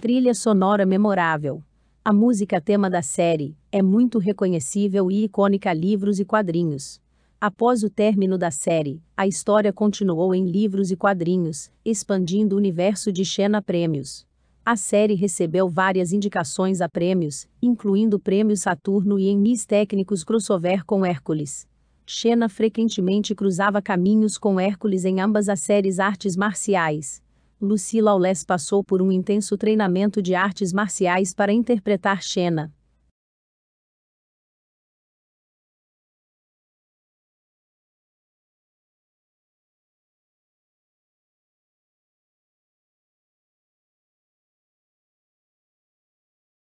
Trilha sonora memorável. A música tema da série é muito reconhecível e icônica livros e quadrinhos. Após o término da série, a história continuou em livros e quadrinhos, expandindo o universo de Xena Prêmios. A série recebeu várias indicações a prêmios, incluindo o Prêmio Saturno e Emis Técnicos crossover com Hércules. Xena frequentemente cruzava caminhos com Hércules em ambas as séries artes marciais, Lucila Aules passou por um intenso treinamento de artes marciais para interpretar Xena.